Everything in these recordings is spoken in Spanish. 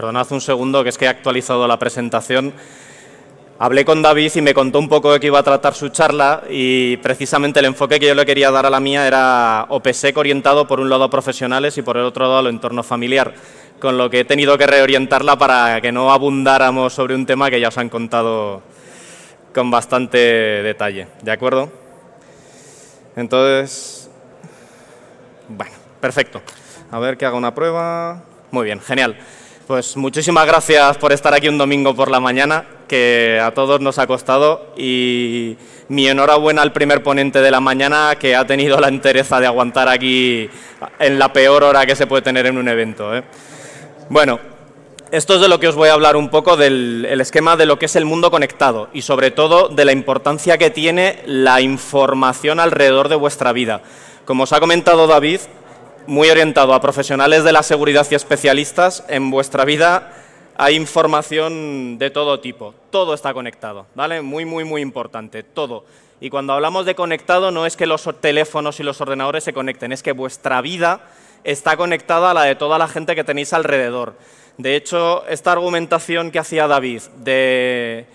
Perdonad un segundo, que es que he actualizado la presentación. Hablé con David y me contó un poco de qué iba a tratar su charla y precisamente el enfoque que yo le quería dar a la mía era OPSEC orientado por un lado a profesionales y por el otro lado al entorno familiar, con lo que he tenido que reorientarla para que no abundáramos sobre un tema que ya os han contado con bastante detalle, ¿de acuerdo? Entonces, bueno, perfecto. A ver que haga una prueba. Muy bien, genial. Pues muchísimas gracias por estar aquí un domingo por la mañana, que a todos nos ha costado, y mi enhorabuena al primer ponente de la mañana, que ha tenido la entereza de aguantar aquí en la peor hora que se puede tener en un evento. ¿eh? Bueno, esto es de lo que os voy a hablar un poco, del esquema de lo que es el mundo conectado, y sobre todo de la importancia que tiene la información alrededor de vuestra vida. Como os ha comentado David, muy orientado a profesionales de la seguridad y especialistas. En vuestra vida hay información de todo tipo. Todo está conectado, ¿vale? Muy, muy, muy importante, todo. Y cuando hablamos de conectado no es que los teléfonos y los ordenadores se conecten, es que vuestra vida está conectada a la de toda la gente que tenéis alrededor. De hecho, esta argumentación que hacía David de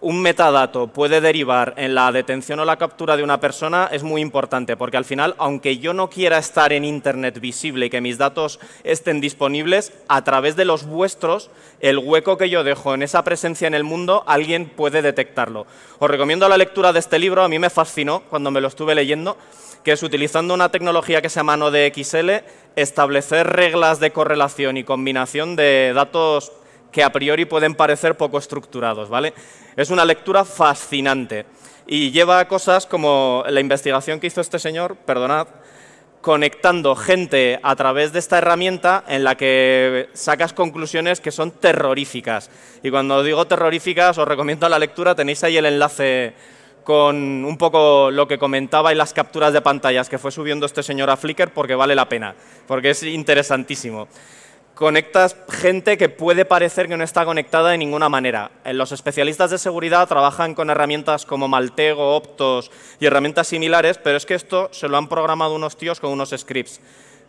un metadato puede derivar en la detención o la captura de una persona es muy importante, porque al final, aunque yo no quiera estar en Internet visible y que mis datos estén disponibles, a través de los vuestros, el hueco que yo dejo en esa presencia en el mundo, alguien puede detectarlo. Os recomiendo la lectura de este libro, a mí me fascinó cuando me lo estuve leyendo, que es utilizando una tecnología que se llama xl establecer reglas de correlación y combinación de datos que a priori pueden parecer poco estructurados, ¿vale? Es una lectura fascinante y lleva a cosas como la investigación que hizo este señor, perdonad, conectando gente a través de esta herramienta en la que sacas conclusiones que son terroríficas. Y cuando digo terroríficas, os recomiendo la lectura, tenéis ahí el enlace con un poco lo que comentaba y las capturas de pantallas que fue subiendo este señor a Flickr porque vale la pena, porque es interesantísimo conectas gente que puede parecer que no está conectada de ninguna manera. Eh, los especialistas de seguridad trabajan con herramientas como Maltego, Optos y herramientas similares, pero es que esto se lo han programado unos tíos con unos scripts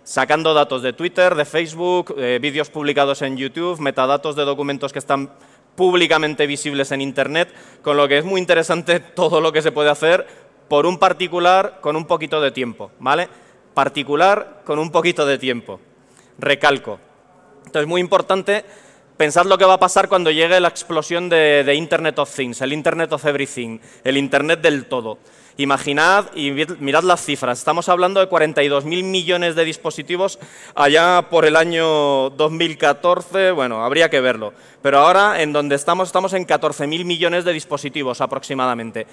sacando datos de Twitter, de Facebook, eh, vídeos publicados en YouTube, metadatos de documentos que están públicamente visibles en Internet, con lo que es muy interesante todo lo que se puede hacer por un particular con un poquito de tiempo, ¿vale? Particular con un poquito de tiempo. Recalco, entonces, muy importante pensar lo que va a pasar cuando llegue la explosión de, Internet of Things, el Internet of Everything, el Internet del todo. Imaginad y mirad las cifras. Estamos hablando de 42.000 millones de dispositivos allá por el año 2014. Bueno, habría que verlo. Pero ahora, en donde estamos, estamos en 14.000 millones de dispositivos aproximadamente.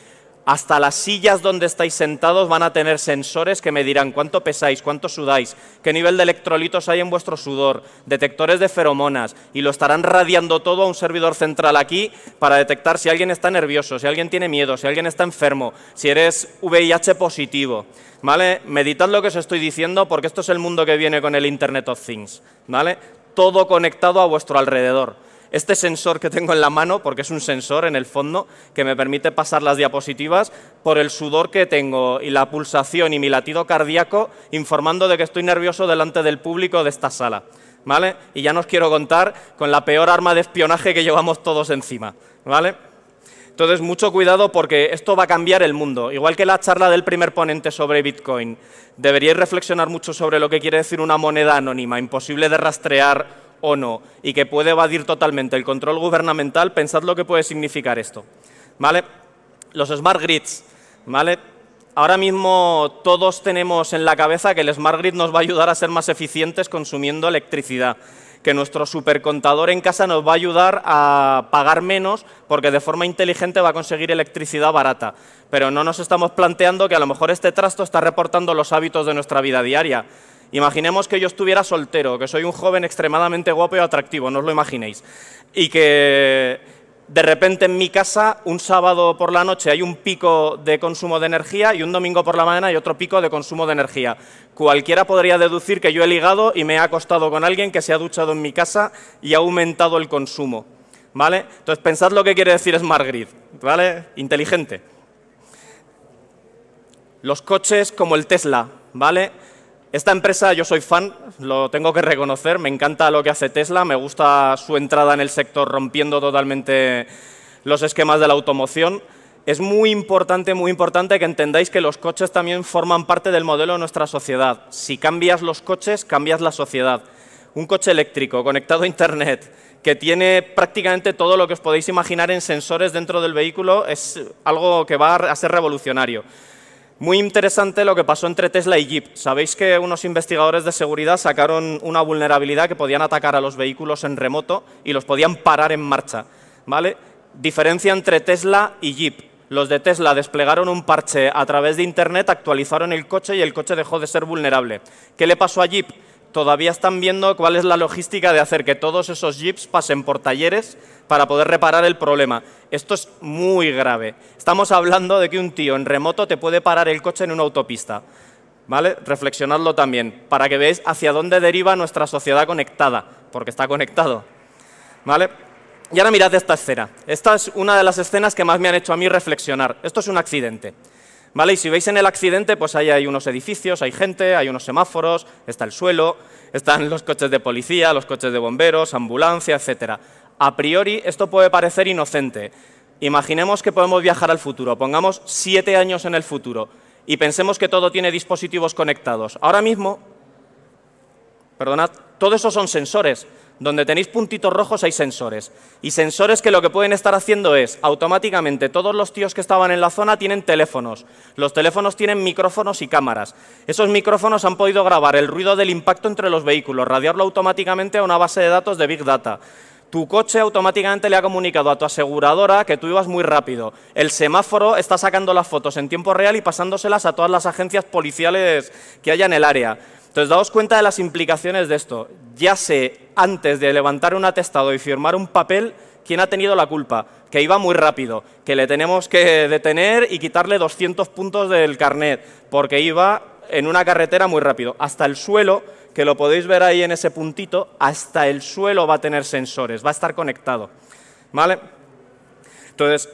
Hasta las sillas donde estáis sentados van a tener sensores que medirán cuánto pesáis, cuánto sudáis, qué nivel de electrolitos hay en vuestro sudor, detectores de feromonas, y lo estarán radiando todo a un servidor central aquí para detectar si alguien está nervioso, si alguien tiene miedo, si alguien está enfermo, si eres VIH positivo. ¿Vale? Meditad lo que os estoy diciendo porque esto es el mundo que viene con el Internet of Things. ¿Vale? Todo conectado a vuestro alrededor. Este sensor que tengo en la mano, porque es un sensor en el fondo, que me permite pasar las diapositivas por el sudor que tengo y la pulsación y mi latido cardíaco, informando de que estoy nervioso delante del público de esta sala. ¿Vale? Y ya nos quiero contar con la peor arma de espionaje que llevamos todos encima. ¿Vale? Entonces, mucho cuidado porque esto va a cambiar el mundo. Igual que la charla del primer ponente sobre Bitcoin, deberíais reflexionar mucho sobre lo que quiere decir una moneda anónima, imposible de rastrear o no y que puede evadir totalmente el control gubernamental, pensad lo que puede significar esto. ¿Vale? Los smart grids, ¿vale? Ahora mismo todos tenemos en la cabeza que el smart grid nos va a ayudar a ser más eficientes consumiendo electricidad, que nuestro supercontador en casa nos va a ayudar a pagar menos porque de forma inteligente va a conseguir electricidad barata. Pero no nos estamos planteando que a lo mejor este trasto está reportando los hábitos de nuestra vida diaria. Imaginemos que yo estuviera soltero, que soy un joven extremadamente guapo y atractivo, no os lo imaginéis, y que de repente en mi casa un sábado por la noche hay un pico de consumo de energía y un domingo por la mañana hay otro pico de consumo de energía. Cualquiera podría deducir que yo he ligado y me he acostado con alguien que se ha duchado en mi casa y ha aumentado el consumo. ¿Vale? Entonces pensad lo que quiere decir Smart Grid, ¿vale? Inteligente. Los coches como el Tesla, ¿vale? Esta empresa, yo soy fan, lo tengo que reconocer, me encanta lo que hace Tesla, me gusta su entrada en el sector rompiendo totalmente los esquemas de la automoción. Es muy importante, muy importante que entendáis que los coches también forman parte del modelo de nuestra sociedad. Si cambias los coches, cambias la sociedad. Un coche eléctrico conectado a Internet, que tiene prácticamente todo lo que os podéis imaginar en sensores dentro del vehículo, es algo que va a ser revolucionario. Muy interesante lo que pasó entre Tesla y Jeep. Sabéis que unos investigadores de seguridad sacaron una vulnerabilidad que podían atacar a los vehículos en remoto y los podían parar en marcha. ¿vale? Diferencia entre Tesla y Jeep. Los de Tesla desplegaron un parche a través de Internet, actualizaron el coche y el coche dejó de ser vulnerable. ¿Qué le pasó a Jeep? todavía están viendo cuál es la logística de hacer que todos esos jeeps pasen por talleres para poder reparar el problema. Esto es muy grave. Estamos hablando de que un tío en remoto te puede parar el coche en una autopista. ¿Vale? Reflexionadlo también, para que veáis hacia dónde deriva nuestra sociedad conectada, porque está conectado. ¿Vale? Y ahora mirad esta escena. Esta es una de las escenas que más me han hecho a mí reflexionar. Esto es un accidente. Y si veis en el accidente, pues ahí hay unos edificios, hay gente, hay unos semáforos, está el suelo, están los coches de policía, los coches de bomberos, ambulancia, etc. A priori, esto puede parecer inocente. Imaginemos que podemos viajar al futuro, pongamos siete años en el futuro y pensemos que todo tiene dispositivos conectados. Ahora mismo, perdonad, todo eso son sensores. Donde tenéis puntitos rojos hay sensores. Y sensores que lo que pueden estar haciendo es, automáticamente, todos los tíos que estaban en la zona tienen teléfonos. Los teléfonos tienen micrófonos y cámaras. Esos micrófonos han podido grabar el ruido del impacto entre los vehículos, radiarlo automáticamente a una base de datos de Big Data. Tu coche automáticamente le ha comunicado a tu aseguradora que tú ibas muy rápido. El semáforo está sacando las fotos en tiempo real y pasándoselas a todas las agencias policiales que haya en el área. Entonces, daos cuenta de las implicaciones de esto. Ya sé, antes de levantar un atestado y firmar un papel, quién ha tenido la culpa, que iba muy rápido, que le tenemos que detener y quitarle 200 puntos del carnet, porque iba en una carretera muy rápido. Hasta el suelo, que lo podéis ver ahí en ese puntito, hasta el suelo va a tener sensores, va a estar conectado. ¿Vale? Entonces,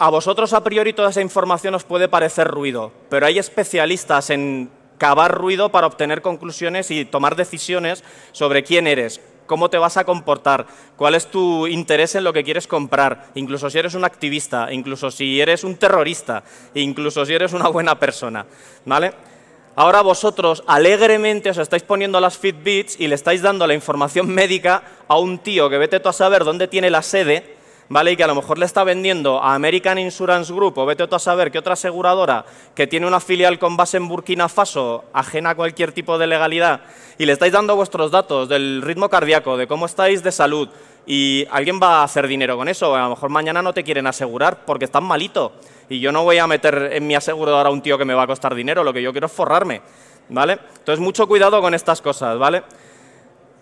a vosotros a priori toda esa información os puede parecer ruido, pero hay especialistas en cavar ruido para obtener conclusiones y tomar decisiones sobre quién eres, cómo te vas a comportar, cuál es tu interés en lo que quieres comprar, incluso si eres un activista, incluso si eres un terrorista, incluso si eres una buena persona, ¿vale? Ahora vosotros alegremente os estáis poniendo las Fitbits y le estáis dando la información médica a un tío que vete tú a saber dónde tiene la sede ¿vale? Y que a lo mejor le está vendiendo a American Insurance Group o vete tú a saber que otra aseguradora que tiene una filial con base en Burkina Faso, ajena a cualquier tipo de legalidad, y le estáis dando vuestros datos del ritmo cardíaco, de cómo estáis de salud, y alguien va a hacer dinero con eso. A lo mejor mañana no te quieren asegurar porque estás malito. Y yo no voy a meter en mi aseguradora a un tío que me va a costar dinero, lo que yo quiero es forrarme, ¿vale? Entonces, mucho cuidado con estas cosas, ¿vale?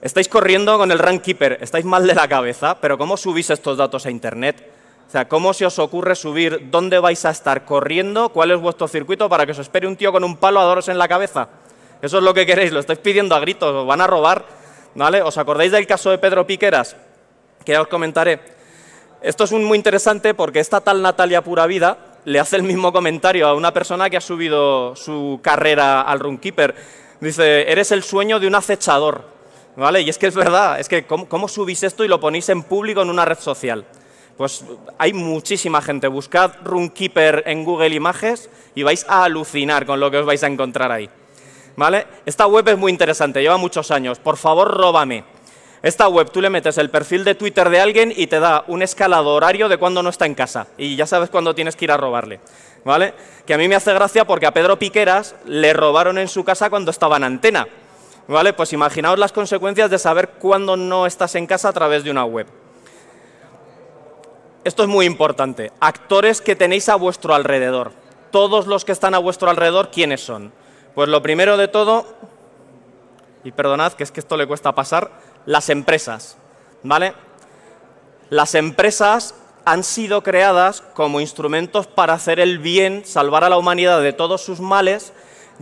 Estáis corriendo con el Runkeeper, estáis mal de la cabeza, pero ¿cómo subís estos datos a Internet? O sea, ¿cómo se os ocurre subir dónde vais a estar corriendo? ¿Cuál es vuestro circuito para que os espere un tío con un palo a doros en la cabeza? Eso es lo que queréis, lo estáis pidiendo a gritos, os van a robar. ¿Vale? ¿Os acordáis del caso de Pedro Piqueras? Que ya os comentaré. Esto es muy interesante porque esta tal Natalia Pura Vida le hace el mismo comentario a una persona que ha subido su carrera al Runkeeper. Dice, eres el sueño de un acechador. ¿vale? Y es que es verdad, es que ¿cómo, subís esto y lo ponéis en público en una red social? Pues hay muchísima gente. Buscad Runkeeper en Google Images y vais a alucinar con lo que os vais a encontrar ahí. ¿Vale? Esta web es muy interesante, lleva muchos años. Por favor, róbame. Esta web, tú le metes el perfil de Twitter de alguien y te da un escalado horario de cuando no está en casa. Y ya sabes cuándo tienes que ir a robarle. ¿Vale? Que a mí me hace gracia porque a Pedro Piqueras le robaron en su casa cuando estaba en antena. ¿Vale? Pues imaginaos las consecuencias de saber cuándo no estás en casa a través de una web. Esto es muy importante. Actores que tenéis a vuestro alrededor. Todos los que están a vuestro alrededor, ¿quiénes son? Pues lo primero de todo, y perdonad que es que esto le cuesta pasar, las empresas. ¿Vale? Las empresas han sido creadas como instrumentos para hacer el bien, salvar a la humanidad de todos sus males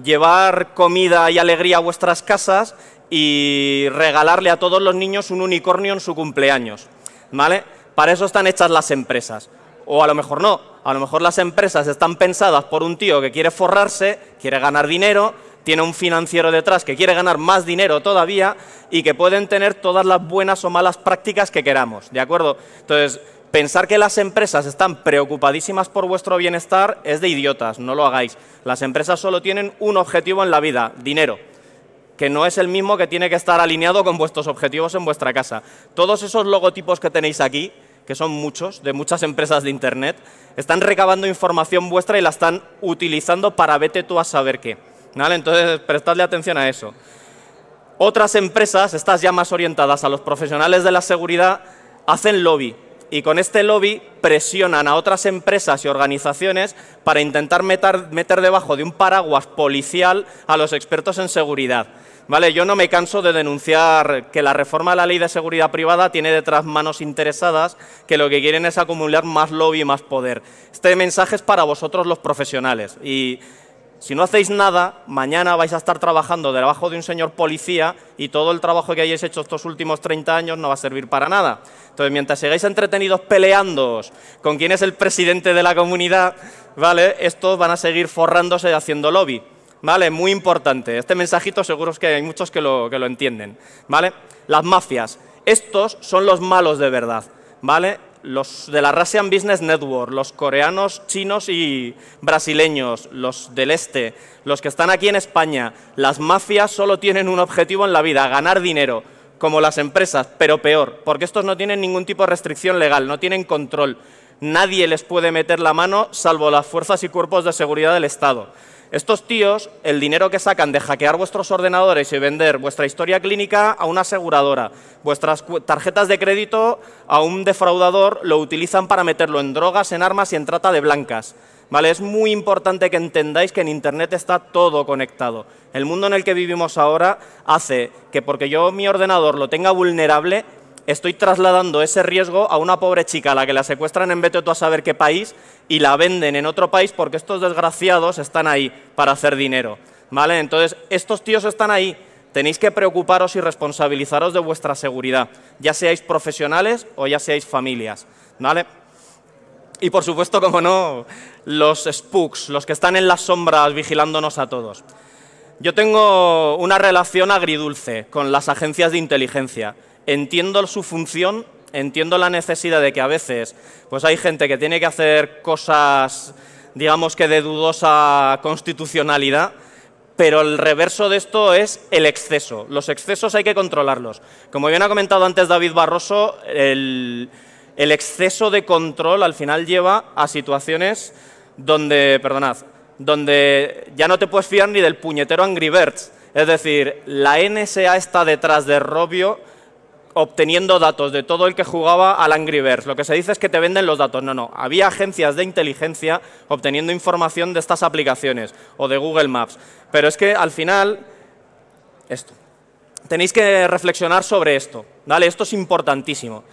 llevar comida y alegría a vuestras casas y regalarle a todos los niños un unicornio en su cumpleaños. ¿Vale? Para eso están hechas las empresas. O a lo mejor no, a lo mejor las empresas están pensadas por un tío que quiere forrarse, quiere ganar dinero, tiene un financiero detrás que quiere ganar más dinero todavía y que pueden tener todas las buenas o malas prácticas que queramos, ¿de acuerdo? Entonces, Pensar que las empresas están preocupadísimas por vuestro bienestar es de idiotas, no lo hagáis. Las empresas solo tienen un objetivo en la vida, dinero, que no es el mismo que tiene que estar alineado con vuestros objetivos en vuestra casa. Todos esos logotipos que tenéis aquí, que son muchos, de muchas empresas de Internet, están recabando información vuestra y la están utilizando para vete tú a saber qué. Entonces, prestadle atención a eso. Otras empresas, estas ya más orientadas a los profesionales de la seguridad, hacen lobby y con este lobby presionan a otras empresas y organizaciones para intentar meter, meter, debajo de un paraguas policial a los expertos en seguridad. Vale, yo no me canso de denunciar que la reforma de la ley de seguridad privada tiene detrás manos interesadas que lo que quieren es acumular más lobby y más poder. Este mensaje es para vosotros los profesionales y si no hacéis nada, mañana vais a estar trabajando debajo de un señor policía y todo el trabajo que hayáis hecho estos últimos 30 años no va a servir para nada. Entonces, mientras sigáis entretenidos peleándoos con quién es el presidente de la comunidad, ¿vale? Estos van a seguir forrándose y haciendo lobby. ¿Vale? Muy importante. Este mensajito seguro que hay muchos que lo, que lo entienden. ¿Vale? Las mafias. Estos son los malos de verdad. ¿Vale? los de la Russian Business Network, los coreanos, chinos y brasileños, los del este, los que están aquí en España, las mafias solo tienen un objetivo en la vida, ganar dinero, como las empresas, pero peor, porque estos no tienen ningún tipo de restricción legal, no tienen control. Nadie les puede meter la mano salvo las fuerzas y cuerpos de seguridad del Estado. Estos tíos, el dinero que sacan de hackear vuestros ordenadores y vender vuestra historia clínica a una aseguradora, vuestras tarjetas de crédito a un defraudador, lo utilizan para meterlo en drogas, en armas y en trata de blancas. ¿Vale? Es muy importante que entendáis que en Internet está todo conectado. El mundo en el que vivimos ahora hace que porque yo mi ordenador lo tenga vulnerable, estoy trasladando ese riesgo a una pobre chica a la que la secuestran en vete tú a saber qué país y la venden en otro país porque estos desgraciados están ahí para hacer dinero. ¿Vale? Entonces, estos tíos están ahí. Tenéis que preocuparos y responsabilizaros de vuestra seguridad, ya seáis profesionales o ya seáis familias. ¿Vale? Y por supuesto, como no, los spooks, los que están en las sombras vigilándonos a todos. Yo tengo una relación agridulce con las agencias de inteligencia entiendo su función, entiendo la necesidad de que a veces pues hay gente que tiene que hacer cosas, digamos que de dudosa constitucionalidad, pero el reverso de esto es el exceso. Los excesos hay que controlarlos. Como bien ha comentado antes David Barroso, el, exceso de control al final lleva a situaciones donde, perdonad, donde ya no te puedes fiar ni del puñetero Angry Birds. Es decir, la NSA está detrás de Robio obteniendo datos de todo el que jugaba al Angry Birds. Lo que se dice es que te venden los datos. No, no. Había agencias de inteligencia obteniendo información de estas aplicaciones o de Google Maps. Pero es que al final, esto. Tenéis que reflexionar sobre esto. ¿vale? Esto es importantísimo.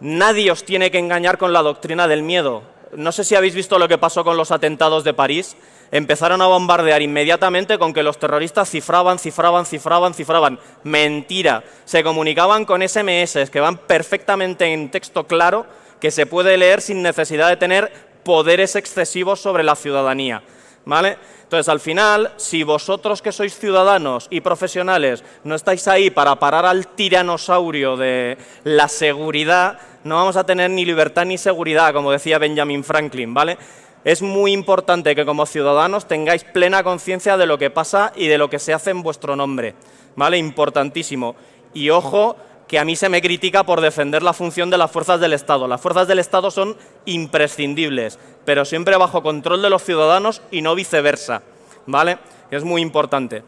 Nadie os tiene que engañar con la doctrina del miedo. No sé si habéis visto lo que pasó con los atentados de París empezaron a bombardear inmediatamente con que los terroristas cifraban, cifraban, cifraban, cifraban. Mentira. Se comunicaban con SMS que van perfectamente en texto claro, que se puede leer sin necesidad de tener poderes excesivos sobre la ciudadanía. ¿Vale? Entonces, al final, si vosotros que sois ciudadanos y profesionales no estáis ahí para parar al tiranosaurio de la seguridad, no vamos a tener ni libertad ni seguridad, como decía Benjamin Franklin, ¿vale? Es muy importante que como ciudadanos tengáis plena conciencia de lo que pasa y de lo que se hace en vuestro nombre. ¿Vale? Importantísimo. Y ojo, que a mí se me critica por defender la función de las fuerzas del Estado. Las fuerzas del Estado son imprescindibles, pero siempre bajo control de los ciudadanos y no viceversa. ¿Vale? Es muy importante.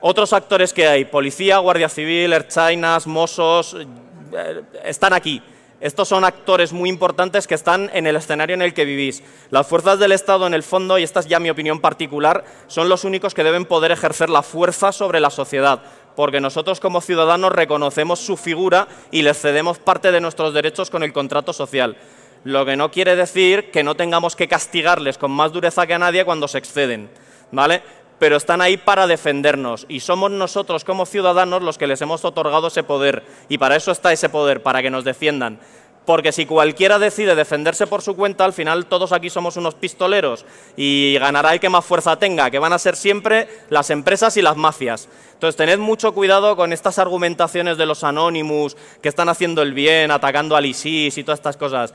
Otros actores que hay, policía, guardia civil, erchainas, mossos, eh, están aquí estos son actores muy importantes que están en el escenario en el que vivís. Las fuerzas del Estado, en el fondo, y esta es ya mi opinión particular, son los únicos que deben poder ejercer la fuerza sobre la sociedad, porque nosotros como ciudadanos reconocemos su figura y les cedemos parte de nuestros derechos con el contrato social. Lo que no quiere decir que no tengamos que castigarles con más dureza que a nadie cuando se exceden. ¿Vale? pero están ahí para defendernos y somos nosotros como ciudadanos los que les hemos otorgado ese poder y para eso está ese poder, para que nos defiendan. Porque si cualquiera decide defenderse por su cuenta, al final todos aquí somos unos pistoleros y ganará el que más fuerza tenga, que van a ser siempre las empresas y las mafias. Entonces, tened mucho cuidado con estas argumentaciones de los anónimos que están haciendo el bien, atacando al ISIS y todas estas cosas.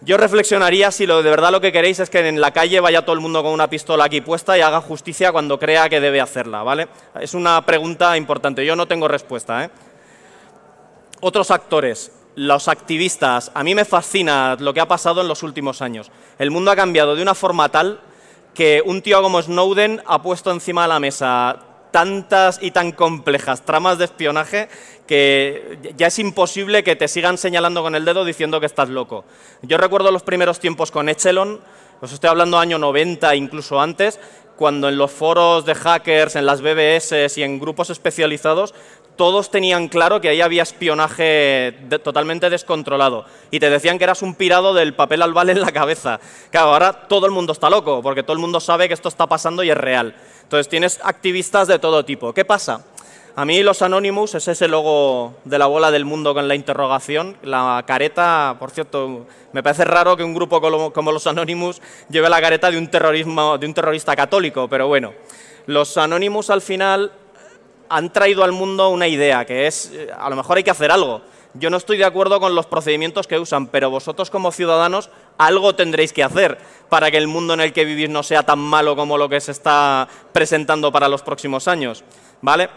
Yo reflexionaría si lo, de verdad lo que queréis es que en la calle vaya todo el mundo con una pistola aquí puesta y haga justicia cuando crea que debe hacerla, ¿vale? Es una pregunta importante, yo no tengo respuesta, ¿eh? Otros actores, los activistas. A mí me fascina lo que ha pasado en los últimos años. El mundo ha cambiado de una forma tal que un tío como Snowden ha puesto encima de la mesa tantas y tan complejas tramas de espionaje que ya es imposible que te sigan señalando con el dedo diciendo que estás loco. Yo recuerdo los primeros tiempos con Echelon, os estoy hablando año 90, incluso antes, cuando en los foros de hackers, en las BBS y en grupos especializados, todos tenían claro que ahí había espionaje totalmente descontrolado y te decían que eras un pirado del papel albal en la cabeza. Claro, ahora todo el mundo está loco porque todo el mundo sabe que esto está pasando y es real. Entonces tienes activistas de todo tipo. ¿Qué pasa? A mí los Anonymous es ese logo de la bola del mundo con la interrogación, la careta, por cierto, me parece raro que un grupo como los Anonymous lleve la careta de un, terrorismo, de un terrorista católico, pero bueno, los Anonymous al final han traído al mundo una idea, que es, eh, a lo mejor hay que hacer algo yo no estoy de acuerdo con los procedimientos que usan, pero vosotros como ciudadanos algo tendréis que hacer para que el mundo en el que vivís no sea tan malo como lo que se está presentando para los próximos años, ¿vale?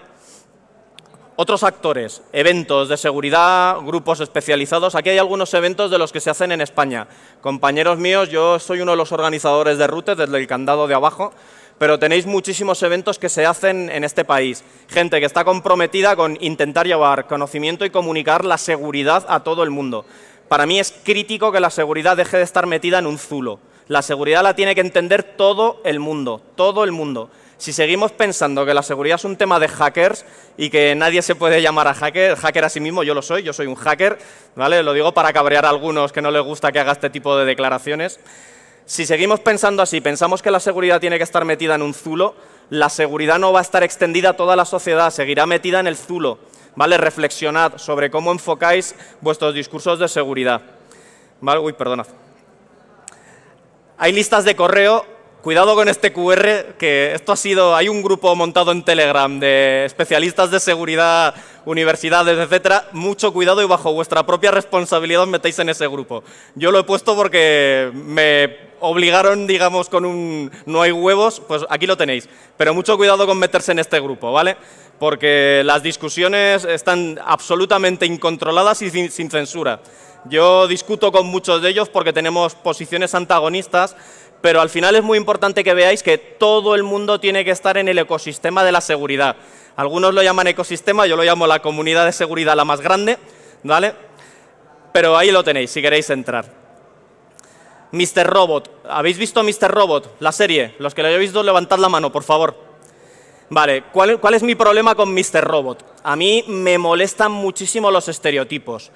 Otros actores, eventos de seguridad, grupos especializados. Aquí hay algunos eventos de los que se hacen en España. Compañeros míos, yo soy uno de los organizadores de RUTE desde el candado de abajo pero tenéis muchísimos eventos que se hacen en este país. Gente que está comprometida con intentar llevar conocimiento y comunicar la seguridad a todo el mundo. Para mí es crítico que la seguridad deje de estar metida en un zulo. La seguridad la tiene que entender todo el mundo, todo el mundo. Si seguimos pensando que la seguridad es un tema de hackers y que nadie se puede llamar a hacker, hacker a sí mismo, yo lo soy, yo soy un hacker, ¿vale? Lo digo para cabrear a algunos que no les gusta que haga este tipo de declaraciones. Si seguimos pensando así, pensamos que la seguridad tiene que estar metida en un zulo, la seguridad no va a estar extendida a toda la sociedad, seguirá metida en el zulo. ¿Vale? Reflexionad sobre cómo enfocáis vuestros discursos de seguridad. ¿Vale? Uy, perdonad. Hay listas de correo. Cuidado con este QR, que esto ha sido. Hay un grupo montado en Telegram de especialistas de seguridad, universidades, etcétera. Mucho cuidado y bajo vuestra propia responsabilidad os metéis en ese grupo. Yo lo he puesto porque me obligaron, digamos, con un no hay huevos, pues aquí lo tenéis. Pero mucho cuidado con meterse en este grupo, ¿vale? Porque las discusiones están absolutamente incontroladas y sin, censura. Yo discuto con muchos de ellos porque tenemos posiciones antagonistas, pero al final es muy importante que veáis que todo el mundo tiene que estar en el ecosistema de la seguridad. Algunos lo llaman ecosistema, yo lo llamo la comunidad de seguridad la más grande, ¿vale? Pero ahí lo tenéis, si queréis entrar. Mr. Robot. ¿Habéis visto Mr. Robot, la serie? Los que la hayáis visto, levantad la mano, por favor. Vale, ¿cuál, ¿cuál es mi problema con Mr. Robot? A mí me molestan muchísimo los estereotipos.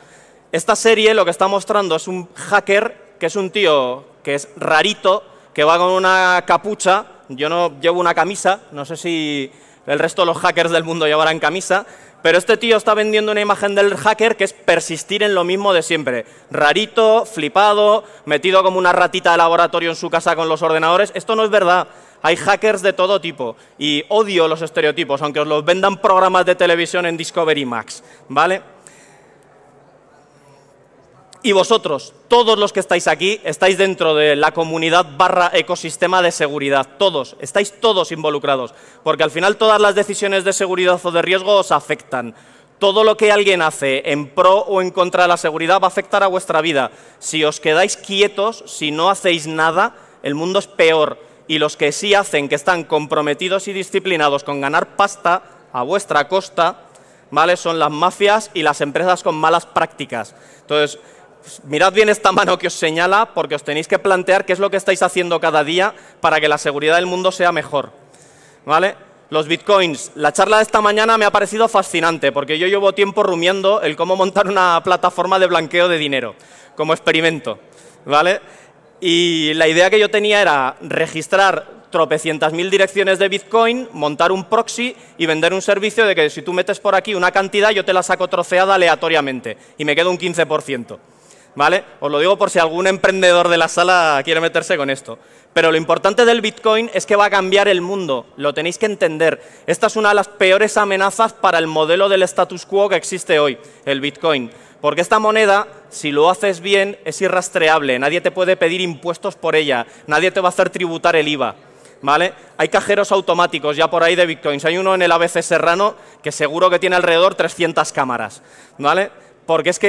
Esta serie lo que está mostrando es un hacker, que es un tío que es rarito, que va con una capucha. Yo no llevo una camisa, no sé si el resto de los hackers del mundo llevarán camisa, pero este tío está vendiendo una imagen del hacker que es persistir en lo mismo de siempre. Rarito, flipado, metido como una ratita de laboratorio en su casa con los ordenadores. Esto no es verdad. Hay hackers de todo tipo y odio los estereotipos, aunque os los vendan programas de televisión en Discovery Max, ¿vale? y vosotros, todos los que estáis aquí, estáis dentro de la comunidad barra ecosistema de seguridad, todos, estáis todos involucrados, porque al final todas las decisiones de seguridad o de riesgo os afectan. Todo lo que alguien hace en pro o en contra de la seguridad va a afectar a vuestra vida. Si os quedáis quietos, si no hacéis nada, el mundo es peor. Y los que sí hacen, que están comprometidos y disciplinados con ganar pasta a vuestra costa, ¿vale? Son las mafias y las empresas con malas prácticas. Entonces, pues mirad bien esta mano que os señala porque os tenéis que plantear qué es lo que estáis haciendo cada día para que la seguridad del mundo sea mejor. ¿Vale? Los bitcoins. La charla de esta mañana me ha parecido fascinante porque yo llevo tiempo rumiando el cómo montar una plataforma de blanqueo de dinero como experimento. ¿Vale? Y la idea que yo tenía era registrar tropecientas mil direcciones de Bitcoin, montar un proxy y vender un servicio de que si tú metes por aquí una cantidad, yo te la saco troceada aleatoriamente y me quedo un 15%. ¿vale? Os lo digo por si algún emprendedor de la sala quiere meterse con esto. Pero lo importante del Bitcoin es que va a cambiar el mundo, lo tenéis que entender. Esta es una de las peores amenazas para el modelo del status quo que existe hoy, el Bitcoin. Porque esta moneda, si lo haces bien, es irrastreable, nadie te puede pedir impuestos por ella, nadie te va a hacer tributar el IVA. ¿Vale? Hay cajeros automáticos ya por ahí de bitcoins. Hay uno en el ABC Serrano que seguro que tiene alrededor 300 cámaras. ¿Vale? porque es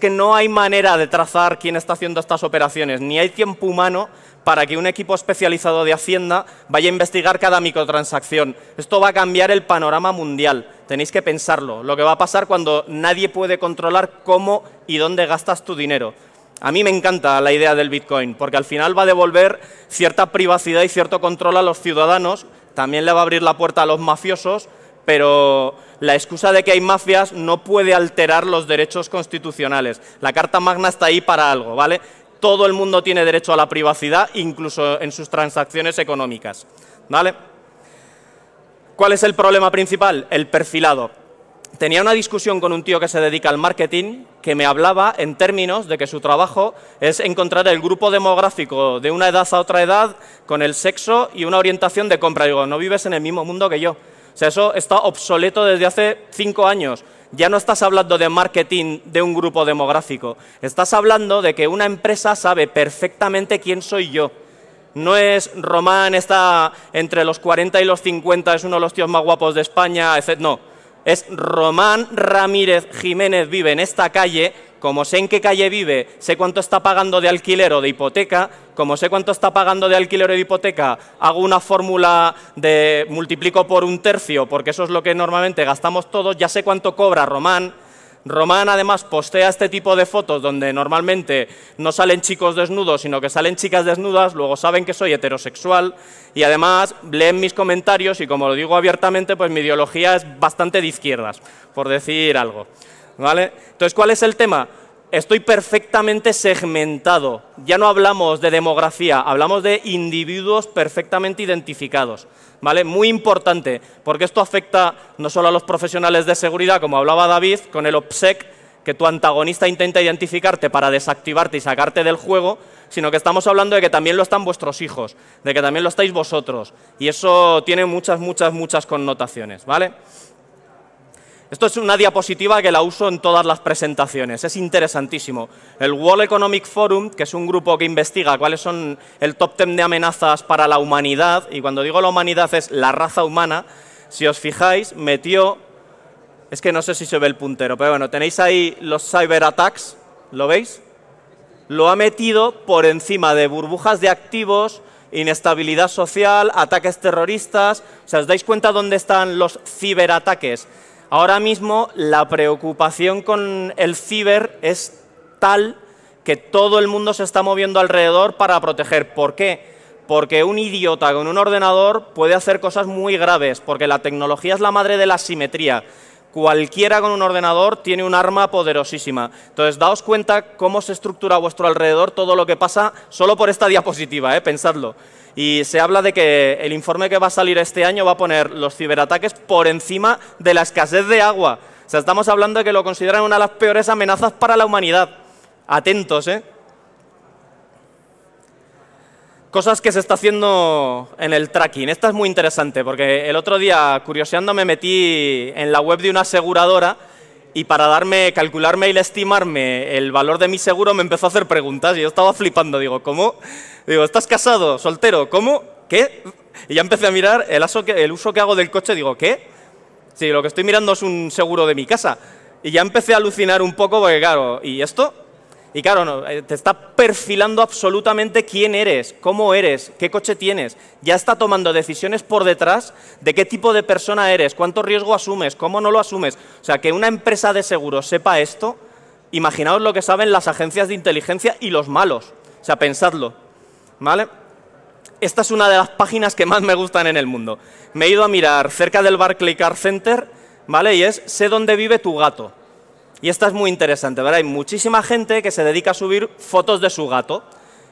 que, no hay manera de trazar quién está haciendo estas operaciones, ni hay tiempo humano para que un equipo especializado de Hacienda vaya a investigar cada microtransacción. Esto va a cambiar el panorama mundial, tenéis que pensarlo, lo que va a pasar cuando nadie puede controlar cómo y dónde gastas tu dinero. A mí me encanta la idea del Bitcoin, porque al final va a devolver cierta privacidad y cierto control a los ciudadanos, también le va a abrir la puerta a los mafiosos pero la excusa de que hay mafias no puede alterar los derechos constitucionales. La Carta Magna está ahí para algo, ¿vale? Todo el mundo tiene derecho a la privacidad, incluso en sus transacciones económicas, ¿vale? ¿Cuál es el problema principal? El perfilado. Tenía una discusión con un tío que se dedica al marketing que me hablaba en términos de que su trabajo es encontrar el grupo demográfico de una edad a otra edad con el sexo y una orientación de compra. Digo, no vives en el mismo mundo que yo sea, eso está obsoleto desde hace cinco años. Ya no estás hablando de marketing de un grupo demográfico. Estás hablando de que una empresa sabe perfectamente quién soy yo. No es Román está entre los 40 y los 50, es uno de los tíos más guapos de España, etc. No, es Román Ramírez Jiménez vive en esta calle como sé en qué calle vive, sé cuánto está pagando de alquiler o de hipoteca, como sé cuánto está pagando de alquiler o de hipoteca, hago una fórmula de multiplico por un tercio, porque eso es lo que normalmente gastamos todos, ya sé cuánto cobra Román. Román además postea este tipo de fotos donde normalmente no salen chicos desnudos, sino que salen chicas desnudas, luego saben que soy heterosexual y además leen mis comentarios y como lo digo abiertamente, pues mi ideología es bastante de izquierdas, por decir algo. ¿vale? Entonces, ¿cuál es el tema? Estoy perfectamente segmentado. Ya no hablamos de demografía, hablamos de individuos perfectamente identificados. ¿Vale? Muy importante, porque esto afecta no solo a los profesionales de seguridad, como hablaba David, con el OPSEC, que tu antagonista intenta identificarte para desactivarte y sacarte del juego, sino que estamos hablando de que también lo están vuestros hijos, de que también lo estáis vosotros. Y eso tiene muchas, muchas, muchas connotaciones, ¿vale? Esto es una diapositiva que la uso en todas las presentaciones, es interesantísimo. El World Economic Forum, que es un grupo que investiga cuáles son el top ten de amenazas para la humanidad, y cuando digo la humanidad es la raza humana, si os fijáis, metió, es que no sé si se ve el puntero, pero bueno, tenéis ahí los cyberattacks, ¿lo veis? Lo ha metido por encima de burbujas de activos, inestabilidad social, ataques terroristas, o sea, ¿os dais cuenta dónde están los ciberataques? Ahora mismo la preocupación con el ciber es tal que todo el mundo se está moviendo alrededor para proteger. ¿Por qué? Porque un idiota con un ordenador puede hacer cosas muy graves, porque la tecnología es la madre de la simetría cualquiera con un ordenador tiene un arma poderosísima. Entonces, daos cuenta cómo se estructura a vuestro alrededor todo lo que pasa solo por esta diapositiva, ¿eh? pensadlo. Y se habla de que el informe que va a salir este año va a poner los ciberataques por encima de la escasez de agua. O sea, estamos hablando de que lo consideran una de las peores amenazas para la humanidad. Atentos, ¿eh? Cosas que se está haciendo en el tracking. Esta es muy interesante porque el otro día, curioseando, me metí en la web de una aseguradora y para darme, calcularme y estimarme el valor de mi seguro me empezó a hacer preguntas y yo estaba flipando. Digo, ¿cómo? Digo, ¿estás casado? ¿Soltero? ¿Cómo? ¿Qué? Y ya empecé a mirar el, el uso que hago del coche. Digo, ¿qué? Sí, lo que estoy mirando es un seguro de mi casa. Y ya empecé a alucinar un poco porque, claro, ¿y esto? Y claro, no, eh, te está perfilando absolutamente quién eres, cómo eres, qué coche tienes. Ya está tomando decisiones por detrás de qué tipo de persona eres, cuánto riesgo asumes, cómo no lo asumes. O sea, que una empresa de seguros sepa esto, imaginaos lo que saben las agencias de inteligencia y los malos. O sea, pensadlo. ¿Vale? Esta es una de las páginas que más me gustan en el mundo. Me he ido a mirar cerca del Barclay Car Center, ¿vale? Y es sé dónde vive tu gato. Y esta es muy interesante, ¿verdad? Hay muchísima gente que se dedica a subir fotos de su gato.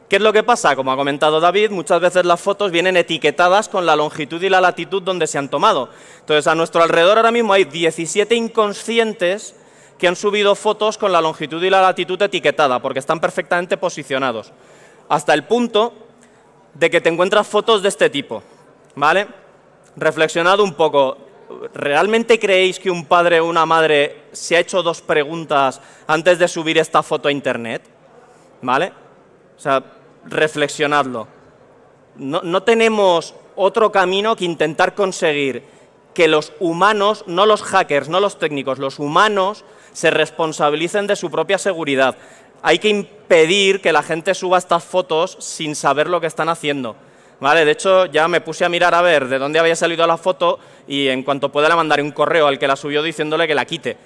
¿Qué es lo que pasa? Como ha comentado David, muchas veces las fotos vienen etiquetadas con la longitud y la latitud donde se han tomado. Entonces, a nuestro alrededor ahora mismo hay 17 inconscientes que han subido fotos con la longitud y la latitud etiquetada, porque están perfectamente posicionados. Hasta el punto de que te encuentras fotos de este tipo, ¿vale? Reflexionado un poco, ¿realmente creéis que un padre o una madre se ha hecho dos preguntas antes de subir esta foto a internet? ¿Vale? O sea, reflexionadlo. No, no tenemos otro camino que intentar conseguir que los humanos, no los hackers, no los técnicos, los humanos se responsabilicen de su propia seguridad. Hay que impedir que la gente suba estas fotos sin saber lo que están haciendo. ¿vale? De hecho, ya me puse a mirar a ver de dónde había salido la foto y en cuanto pueda le mandaré un correo al que la subió diciéndole que la quite.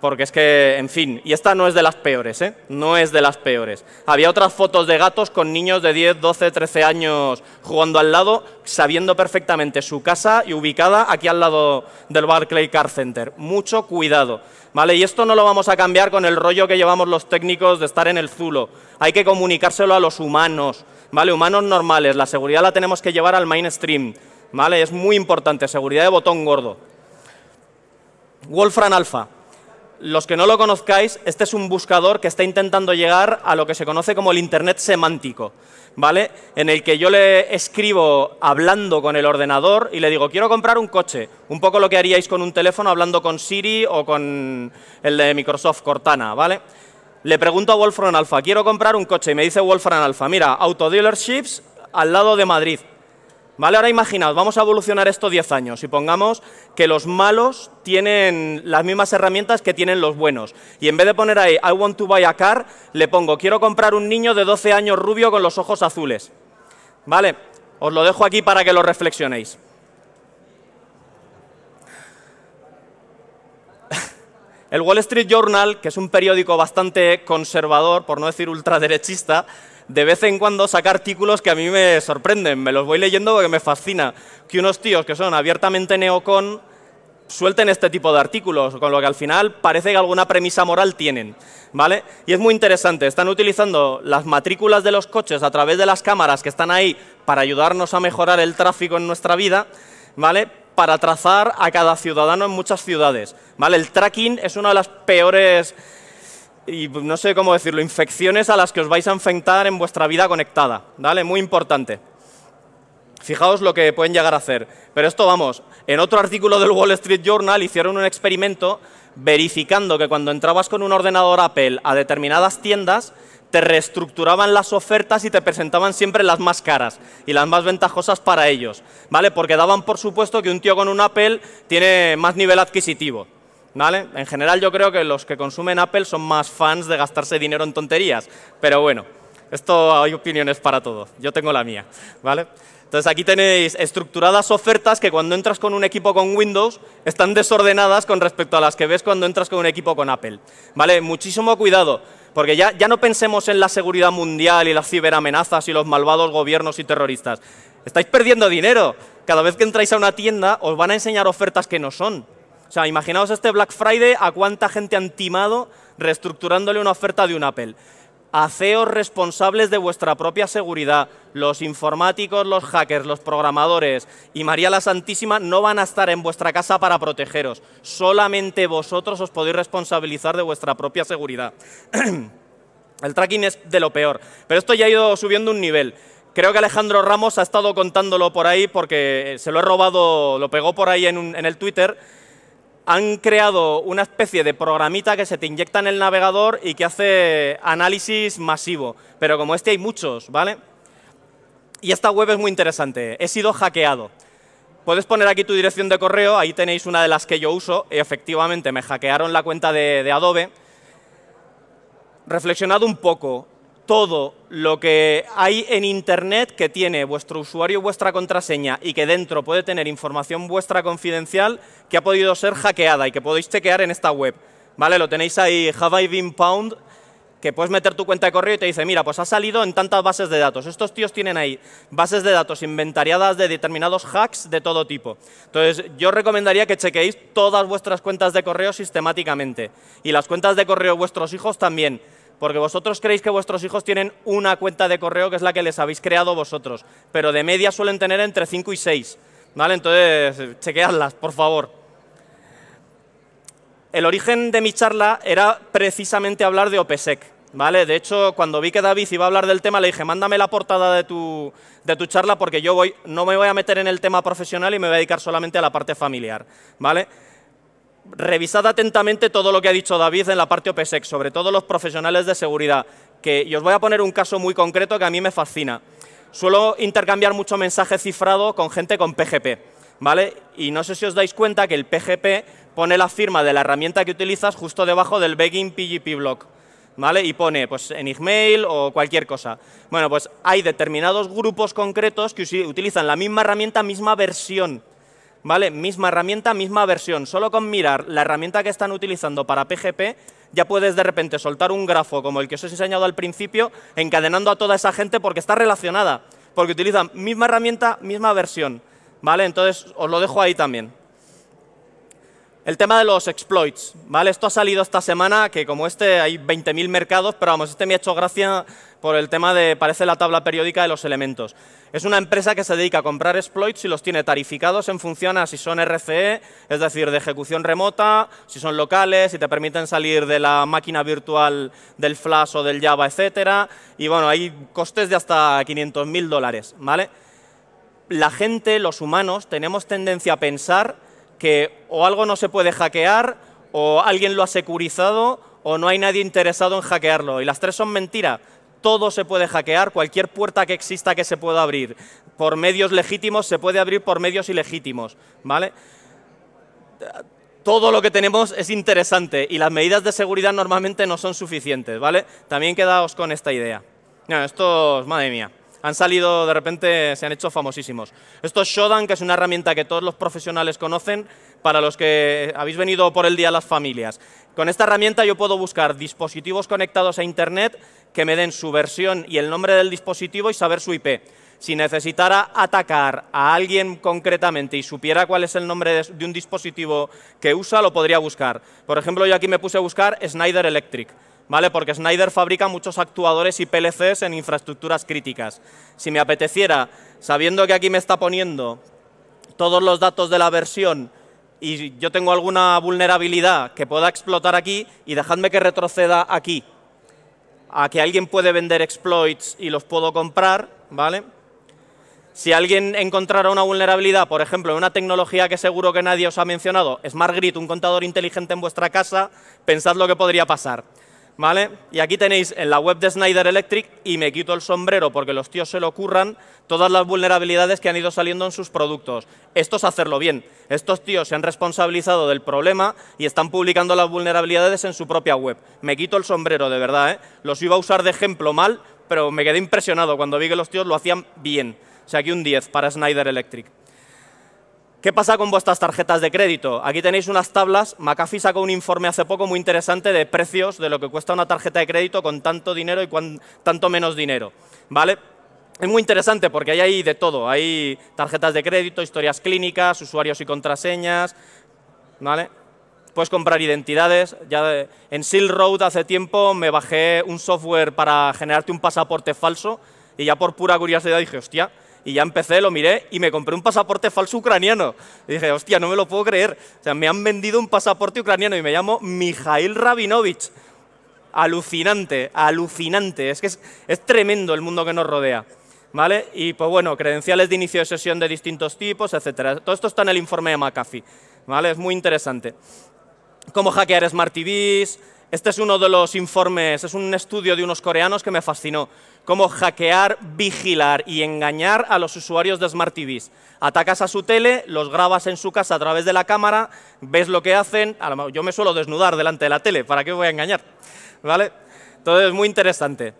Porque es que, en fin, y esta no es de las peores, ¿eh? No es de las peores. Había otras fotos de gatos con niños de 10, 12, 13 años jugando al lado, sabiendo perfectamente su casa y ubicada aquí al lado del Barclay Car Center. Mucho cuidado, ¿vale? Y esto no lo vamos a cambiar con el rollo que llevamos los técnicos de estar en el Zulo. Hay que comunicárselo a los humanos, ¿vale? Humanos normales, la seguridad la tenemos que llevar al mainstream, ¿vale? Es muy importante, seguridad de botón gordo. Wolfram Alpha. Los que no lo conozcáis, este es un buscador que está intentando llegar a lo que se conoce como el Internet semántico, ¿vale? En el que yo le escribo hablando con el ordenador y le digo, quiero comprar un coche. Un poco lo que haríais con un teléfono hablando con Siri o con el de Microsoft Cortana, ¿vale? le pregunto a Wolfram Alpha. quiero comprar un coche y me dice Wolfram Alpha. mira, autodealerships al lado de Madrid. ¿Vale? Ahora imaginaos, vamos a evolucionar esto 10 años y pongamos que los malos tienen las mismas herramientas que tienen los buenos. Y en vez de poner ahí I want to buy a car, le pongo quiero comprar un niño de 12 años rubio con los ojos azules. ¿Vale? Os lo dejo aquí para que lo reflexionéis. El Wall Street Journal, que es un periódico bastante conservador, por no decir ultraderechista, de vez en cuando saca artículos que a mí me sorprenden. Me los voy leyendo porque me fascina que unos tíos que son abiertamente neocon suelten este tipo de artículos, con lo que al final parece que alguna premisa moral tienen, ¿vale? Y es muy interesante, están utilizando las matrículas de los coches a través de las cámaras que están ahí para ayudarnos a mejorar el tráfico en nuestra vida, ¿vale? para trazar a cada ciudadano en muchas ciudades. ¿vale? El tracking es una de las peores, y no sé cómo decirlo, infecciones a las que os vais a enfrentar en vuestra vida conectada. ¿vale? Muy importante. Fijaos lo que pueden llegar a hacer. Pero esto, vamos, en otro artículo del Wall Street Journal hicieron un experimento verificando que cuando entrabas con un ordenador Apple a determinadas tiendas, te reestructuraban las ofertas y te presentaban siempre las más caras y las más ventajosas para ellos, ¿vale? Porque daban por supuesto que un tío con un Apple tiene más nivel adquisitivo, ¿vale? En general yo creo que los que consumen Apple son más fans de gastarse dinero en tonterías, pero bueno, esto hay opiniones para todos. yo tengo la mía, ¿vale? Entonces aquí tenéis estructuradas ofertas que cuando entras con un equipo con Windows están desordenadas con respecto a las que ves cuando entras con un equipo con Apple. ¿Vale? Muchísimo cuidado. Porque ya, no pensemos en la seguridad mundial y las ciberamenazas y los malvados gobiernos y terroristas. Estáis perdiendo dinero. Cada vez que entráis a una tienda os van a enseñar ofertas que no son. O sea, imaginaos este Black Friday a cuánta gente han timado reestructurándole una oferta de un Apple. Haceos responsables de vuestra propia seguridad. Los informáticos, los hackers, los programadores y María la Santísima no van a estar en vuestra casa para protegeros. Solamente vosotros os podéis responsabilizar de vuestra propia seguridad. El tracking es de lo peor, pero esto ya ha ido subiendo un nivel. Creo que Alejandro Ramos ha estado contándolo por ahí porque se lo he robado, lo pegó por ahí en, en el Twitter han creado una especie de programita que se te inyecta en el navegador y que hace análisis masivo. Pero como este hay muchos, ¿vale? Y esta web es muy interesante. He sido hackeado. Puedes poner aquí tu dirección de correo, ahí tenéis una de las que yo uso. efectivamente, me hackearon la cuenta de, Adobe. Reflexionado un poco todo lo que hay en Internet que tiene vuestro usuario, vuestra contraseña y que dentro puede tener información vuestra confidencial que ha podido ser hackeada y que podéis chequear en esta web. ¿Vale? Lo tenéis ahí, Have I Been Pound, que puedes meter tu cuenta de correo y te dice, mira, pues ha salido en tantas bases de datos. Estos tíos tienen ahí bases de datos inventariadas de determinados hacks de todo tipo. Entonces, yo recomendaría que chequeéis todas vuestras cuentas de correo sistemáticamente y las cuentas de correo de vuestros hijos también porque vosotros creéis que vuestros hijos tienen una cuenta de correo que es la que les habéis creado vosotros, pero de media suelen tener entre 5 y 6. ¿Vale? Entonces, chequeadlas, por favor. El origen de mi charla era precisamente hablar de OPSEC. ¿Vale? De hecho, cuando vi que David iba a hablar del tema, le dije, mándame la portada de tu, charla porque yo voy, no me voy a meter en el tema profesional y me voy a dedicar solamente a la parte familiar. ¿Vale? revisad atentamente todo lo que ha dicho David en la parte OPSEC, sobre todo los profesionales de seguridad, que, y os voy a poner un caso muy concreto que a mí me fascina. Suelo intercambiar mucho mensaje cifrado con gente con PGP, ¿vale? Y no sé si os dais cuenta que el PGP pone la firma de la herramienta que utilizas justo debajo del Begging PGP Block, ¿vale? Y pone, pues, en mail o cualquier cosa. Bueno, pues hay determinados grupos concretos que utilizan la misma herramienta, misma versión, ¿vale? Misma herramienta, misma versión. Solo con mirar la herramienta que están utilizando para PGP, ya puedes de repente soltar un grafo como el que os he enseñado al principio, encadenando a toda esa gente porque está relacionada, porque utilizan misma herramienta, misma versión, ¿vale? Entonces, os lo dejo ahí también. El tema de los exploits, ¿vale? Esto ha salido esta semana, que como este hay 20.000 mercados, pero vamos, este me ha hecho gracia por el tema de, parece la tabla periódica de los elementos. Es una empresa que se dedica a comprar exploits y los tiene tarificados en función a si son RCE, es decir, de ejecución remota, si son locales, si te permiten salir de la máquina virtual del Flash o del Java, etcétera. Y bueno, hay costes de hasta 500.000 dólares, ¿vale? La gente, los humanos, tenemos tendencia a pensar que o algo no se puede hackear, o alguien lo ha securizado, o no hay nadie interesado en hackearlo. Y las tres son mentira. Todo se puede hackear, cualquier puerta que exista que se pueda abrir por medios legítimos se puede abrir por medios ilegítimos, ¿vale? Todo lo que tenemos es interesante y las medidas de seguridad normalmente no son suficientes, ¿vale? También quedaos con esta idea. Esto esto, madre mía han salido de repente, se han hecho famosísimos. Esto es Shodan, que es una herramienta que todos los profesionales conocen, para los que habéis venido por el día a las familias. Con esta herramienta yo puedo buscar dispositivos conectados a Internet que me den su versión y el nombre del dispositivo y saber su IP. Si necesitara atacar a alguien concretamente y supiera cuál es el nombre de un dispositivo que usa, lo podría buscar. Por ejemplo, yo aquí me puse a buscar Snyder Electric ¿vale? Porque Snyder fabrica muchos actuadores y PLCs en infraestructuras críticas. Si me apeteciera, sabiendo que aquí me está poniendo todos los datos de la versión y yo tengo alguna vulnerabilidad que pueda explotar aquí y dejadme que retroceda aquí, a que alguien puede vender exploits y los puedo comprar, ¿vale? Si alguien encontrara una vulnerabilidad, por ejemplo, en una tecnología que seguro que nadie os ha mencionado, Smart Grid, un contador inteligente en vuestra casa, pensad lo que podría pasar. Y aquí tenéis en la web de Snyder Electric, y me quito el sombrero porque los tíos se lo curran, todas las vulnerabilidades que han ido saliendo en sus productos. Esto es hacerlo bien. Estos tíos se han responsabilizado del problema y están publicando las vulnerabilidades en su propia web. Me quito el sombrero, de verdad, ¿eh? Los iba a usar de ejemplo mal, pero me quedé impresionado cuando vi que los tíos lo hacían bien. O sea, aquí un 10 para Snyder Electric. ¿Qué pasa con vuestras tarjetas de crédito? Aquí tenéis unas tablas. McAfee sacó un informe hace poco muy interesante de precios de lo que cuesta una tarjeta de crédito con tanto dinero y con tanto menos dinero. ¿Vale? Es muy interesante porque hay ahí de todo. Hay tarjetas de crédito, historias clínicas, usuarios y contraseñas. ¿Vale? Puedes comprar identidades. Ya en Silk Road hace tiempo me bajé un software para generarte un pasaporte falso y ya por pura curiosidad dije, hostia, y ya empecé, lo miré y me compré un pasaporte falso ucraniano. Y dije, hostia, no me lo puedo creer. O sea, me han vendido un pasaporte ucraniano y me llamo Mikhail Rabinovich. Alucinante, alucinante. Es que es, tremendo el mundo que nos rodea. ¿Vale? Y pues bueno, credenciales de inicio de sesión de distintos tipos, etc. Todo esto está en el informe de McAfee. ¿Vale? Es muy interesante. Cómo hackear Smart TVs. Este es uno de los informes, es un estudio de unos coreanos que me fascinó. Cómo hackear, vigilar y engañar a los usuarios de Smart TVs. Atacas a su tele, los grabas en su casa a través de la cámara, ves lo que hacen. Yo me suelo desnudar delante de la tele, ¿para qué voy a engañar? ¿Vale? Entonces, muy interesante.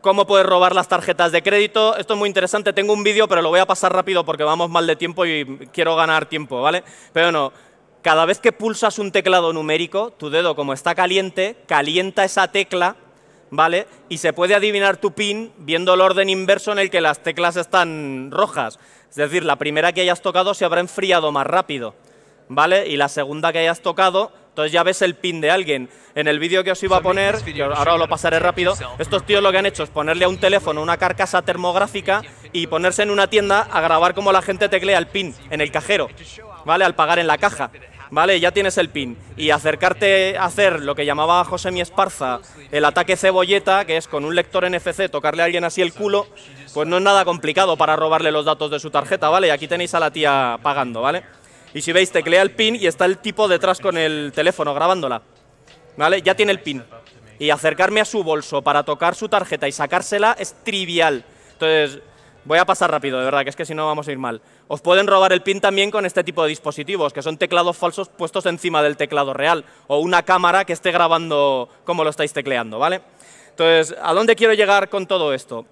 Cómo puedes robar las tarjetas de crédito. Esto es muy interesante. Tengo un vídeo, pero lo voy a pasar rápido porque vamos mal de tiempo y quiero ganar tiempo, ¿vale? Pero no, cada vez que pulsas un teclado numérico, tu dedo, como está caliente, calienta esa tecla ¿vale? Y se puede adivinar tu pin viendo el orden inverso en el que las teclas están rojas. Es decir, la primera que hayas tocado se habrá enfriado más rápido, ¿vale? Y la segunda que hayas tocado, entonces ya ves el pin de alguien. En el vídeo que os iba a poner, ahora os lo pasaré rápido, estos tíos lo que han hecho es ponerle a un teléfono una carcasa termográfica y ponerse en una tienda a grabar cómo la gente teclea el pin en el cajero, ¿vale? Al pagar en la caja. ¿vale? Ya tienes el pin. Y acercarte a hacer lo que llamaba José Mi Esparza, el ataque cebolleta, que es con un lector NFC tocarle a alguien así el culo, pues no es nada complicado para robarle los datos de su tarjeta, ¿vale? Y aquí tenéis a la tía pagando, ¿vale? Y si veis, teclea el pin y está el tipo detrás con el teléfono grabándola, ¿vale? Ya tiene el pin. Y acercarme a su bolso para tocar su tarjeta y sacársela es trivial. Entonces, Voy a pasar rápido, de verdad, que es que si no vamos a ir mal. Os pueden robar el pin también con este tipo de dispositivos, que son teclados falsos puestos encima del teclado real, o una cámara que esté grabando como lo estáis tecleando, ¿vale? Entonces, ¿a dónde quiero llegar con todo esto?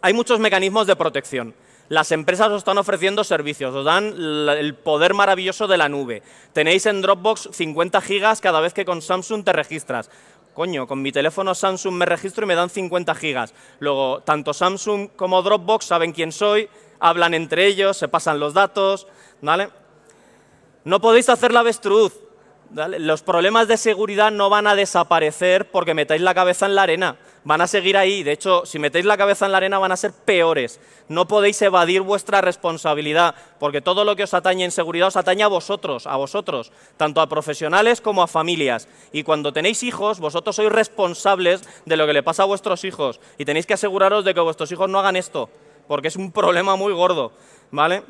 Hay muchos mecanismos de protección. Las empresas os están ofreciendo servicios, os dan el poder maravilloso de la nube. Tenéis en Dropbox 50 gigas cada vez que con Samsung te registras coño, con mi teléfono Samsung me registro y me dan 50 gigas. Luego, tanto Samsung como Dropbox saben quién soy, hablan entre ellos, se pasan los datos, ¿vale? No podéis hacer la avestruz, los problemas de seguridad no van a desaparecer porque metáis la cabeza en la arena. Van a seguir ahí. De hecho, si metéis la cabeza en la arena van a ser peores. No podéis evadir vuestra responsabilidad porque todo lo que os atañe en seguridad os atañe a vosotros, a vosotros, tanto a profesionales como a familias. Y cuando tenéis hijos, vosotros sois responsables de lo que le pasa a vuestros hijos y tenéis que aseguraros de que vuestros hijos no hagan esto porque es un problema muy gordo. ¿Vale?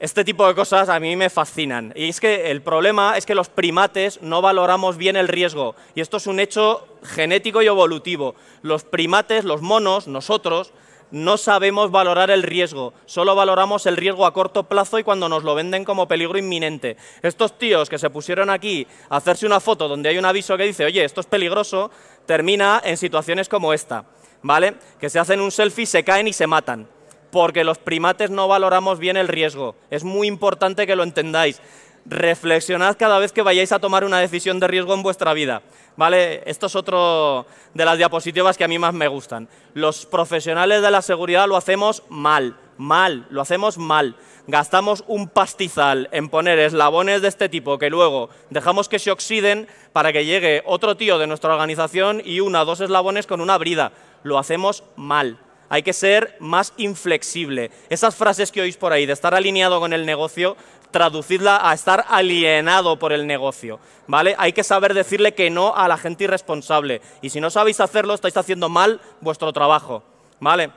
Este tipo de cosas a mí me fascinan. Y es que el problema es que los primates no valoramos bien el riesgo. Y esto es un hecho genético y evolutivo. Los primates, los monos, nosotros, no sabemos valorar el riesgo, solo valoramos el riesgo a corto plazo y cuando nos lo venden como peligro inminente. Estos tíos que se pusieron aquí a hacerse una foto donde hay un aviso que dice, oye, esto es peligroso, termina en situaciones como esta, ¿vale? Que se hacen un selfie, se caen y se matan porque los primates no valoramos bien el riesgo. Es muy importante que lo entendáis. Reflexionad cada vez que vayáis a tomar una decisión de riesgo en vuestra vida. ¿Vale? Esto es otro de las diapositivas que a mí más me gustan. Los profesionales de la seguridad lo hacemos mal, mal, lo hacemos mal. Gastamos un pastizal en poner eslabones de este tipo que luego dejamos que se oxiden para que llegue otro tío de nuestra organización y una o dos eslabones con una brida. Lo hacemos mal hay que ser más inflexible. Esas frases que oís por ahí, de estar alineado con el negocio, traducirla a estar alienado por el negocio, ¿vale? Hay que saber decirle que no a la gente irresponsable. Y si no sabéis hacerlo, estáis haciendo mal vuestro trabajo, ¿vale?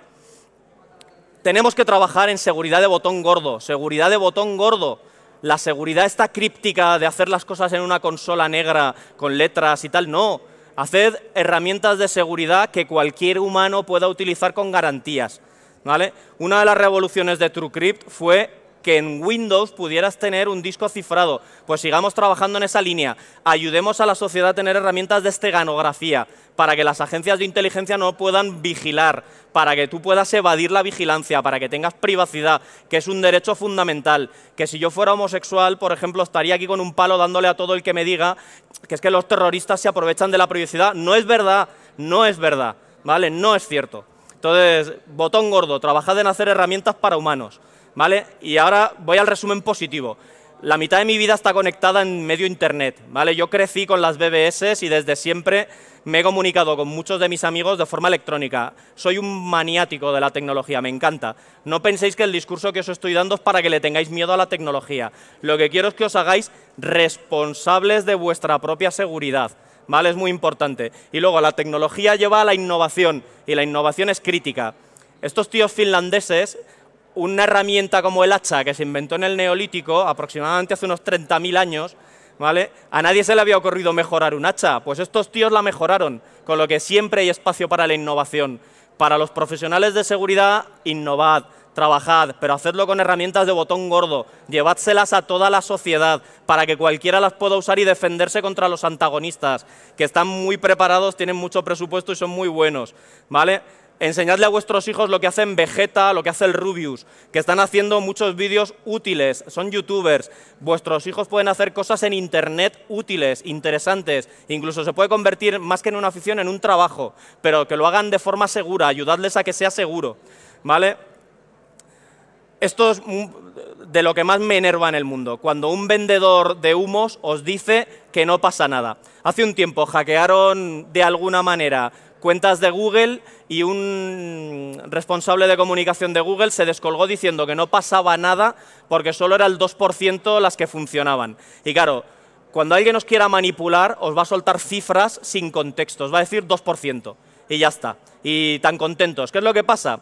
Tenemos que trabajar en seguridad de botón gordo, seguridad de botón gordo. La seguridad está críptica de hacer las cosas en una consola negra con letras y tal, no Haced herramientas de seguridad que cualquier humano pueda utilizar con garantías. ¿vale? Una de las revoluciones de TrueCrypt fue que en Windows pudieras tener un disco cifrado. Pues sigamos trabajando en esa línea. Ayudemos a la sociedad a tener herramientas de esteganografía para que las agencias de inteligencia no puedan vigilar, para que tú puedas evadir la vigilancia, para que tengas privacidad, que es un derecho fundamental. Que si yo fuera homosexual, por ejemplo, estaría aquí con un palo dándole a todo el que me diga que es que los terroristas se aprovechan de la privacidad. No es verdad, no es verdad, ¿vale? No es cierto. Entonces, botón gordo, trabajad en hacer herramientas para humanos. Y ahora voy al resumen positivo. La mitad de mi vida está conectada en medio internet, ¿vale? Yo crecí con las BBS y desde siempre me he comunicado con muchos de mis amigos de forma electrónica. Soy un maniático de la tecnología, me encanta. No penséis que el discurso que os estoy dando es para que le tengáis miedo a la tecnología. Lo que quiero es que os hagáis responsables de vuestra propia seguridad. ¿Vale? Es muy importante. Y luego, la tecnología lleva a la innovación, y la innovación es crítica. Estos tíos finlandeses una herramienta como el hacha que se inventó en el Neolítico, aproximadamente hace unos 30.000 años, ¿vale? A nadie se le había ocurrido mejorar un hacha, pues estos tíos la mejoraron, con lo que siempre hay espacio para la innovación. Para los profesionales de seguridad, innovad, trabajad, pero hacedlo con herramientas de botón gordo, llevádselas a toda la sociedad para que cualquiera las pueda usar y defenderse contra los antagonistas, que están muy preparados, tienen mucho presupuesto y son muy buenos, ¿vale? Enseñadle a vuestros hijos lo que hacen Vegeta, lo que hace el Rubius, que están haciendo muchos vídeos útiles, son youtubers. Vuestros hijos pueden hacer cosas en internet útiles, interesantes, incluso se puede convertir más que en una afición en un trabajo, pero que lo hagan de forma segura, ayudadles a que sea seguro, ¿vale? Esto es de lo que más me enerva en el mundo, cuando un vendedor de humos os dice que no pasa nada. Hace un tiempo hackearon de alguna manera cuentas de Google y un responsable de comunicación de Google se descolgó diciendo que no pasaba nada porque solo era el 2% las que funcionaban. Y claro, cuando alguien os quiera manipular, os va a soltar cifras sin contexto, os va a decir 2% y ya está. Y tan contentos. ¿Qué es lo que pasa?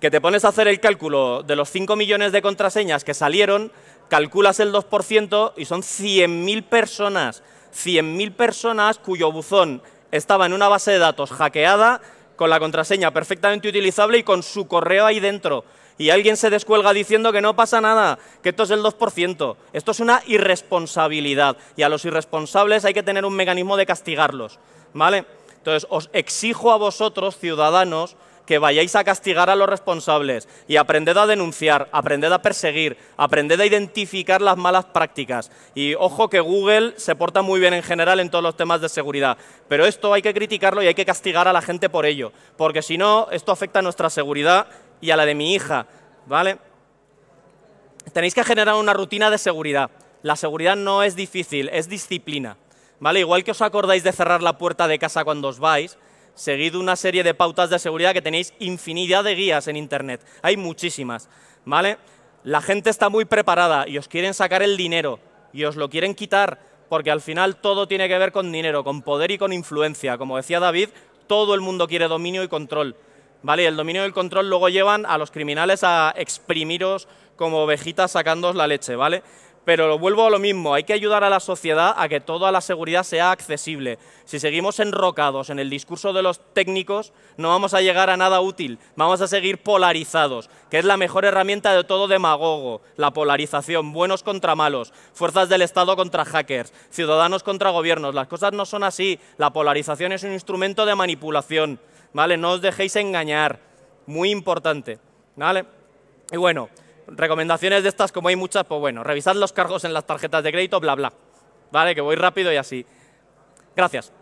Que te pones a hacer el cálculo de los 5 millones de contraseñas que salieron, calculas el 2% y son 100.000 personas 100.000 personas cuyo buzón estaba en una base de datos hackeada con la contraseña perfectamente utilizable y con su correo ahí dentro. Y alguien se descuelga diciendo que no pasa nada, que esto es el 2%. Esto es una irresponsabilidad. Y a los irresponsables hay que tener un mecanismo de castigarlos. ¿Vale? Entonces, os exijo a vosotros, ciudadanos, que vayáis a castigar a los responsables y aprended a denunciar, aprended a perseguir, aprended a identificar las malas prácticas. Y ojo que Google se porta muy bien en general en todos los temas de seguridad, pero esto hay que criticarlo y hay que castigar a la gente por ello, porque si no, esto afecta a nuestra seguridad y a la de mi hija, ¿vale? Tenéis que generar una rutina de seguridad. La seguridad no es difícil, es disciplina. ¿Vale? Igual que os acordáis de cerrar la puerta de casa cuando os vais, seguid una serie de pautas de seguridad que tenéis infinidad de guías en Internet. Hay muchísimas, ¿vale? La gente está muy preparada y os quieren sacar el dinero y os lo quieren quitar porque al final todo tiene que ver con dinero, con poder y con influencia. Como decía David, todo el mundo quiere dominio y control. ¿Vale? el dominio y el control luego llevan a los criminales a exprimiros como ovejitas sacándoos la leche, ¿vale? Pero lo vuelvo a lo mismo, hay que ayudar a la sociedad a que toda la seguridad sea accesible. Si seguimos enrocados en el discurso de los técnicos, no vamos a llegar a nada útil, vamos a seguir polarizados, que es la mejor herramienta de todo demagogo, la polarización, buenos contra malos, fuerzas del Estado contra hackers, ciudadanos contra gobiernos. Las cosas no son así, la polarización es un instrumento de manipulación, ¿vale? No os dejéis engañar, muy importante, ¿vale? Y bueno, recomendaciones de estas, como hay muchas, pues bueno, revisad los cargos en las tarjetas de crédito, bla, bla. ¿Vale? Que voy rápido y así. Gracias.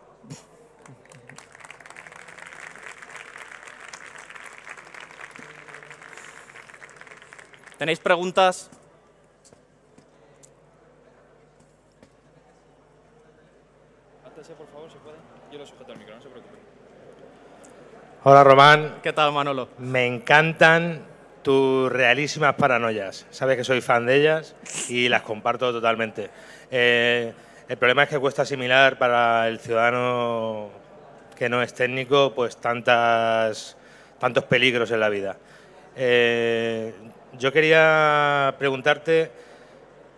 ¿Tenéis preguntas? por favor, si puede. Yo lo sujeto al no se preocupe. Hola, Román. ¿Qué tal, Manolo? Me encantan tus realísimas paranoias. Sabes que soy fan de ellas y las comparto totalmente. Eh, el problema es que cuesta asimilar para el ciudadano que no es técnico, pues tantas, tantos peligros en la vida. Eh, yo quería preguntarte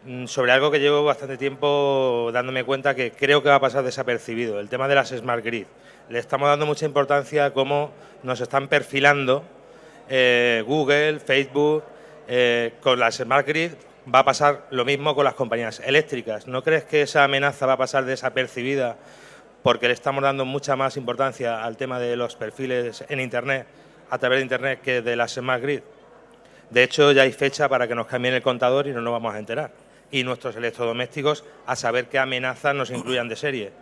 mm, sobre algo que llevo bastante tiempo dándome cuenta que creo que va a pasar desapercibido, el tema de las smart grid. Le estamos dando mucha importancia a cómo nos están perfilando eh, Google, Facebook, eh, con las Smart Grid va a pasar lo mismo con las compañías eléctricas. ¿No crees que esa amenaza va a pasar desapercibida porque le estamos dando mucha más importancia al tema de los perfiles en Internet, a través de Internet, que de las Smart Grid? De hecho, ya hay fecha para que nos cambien el contador y no nos vamos a enterar. Y nuestros electrodomésticos a saber qué amenazas nos incluyan de serie.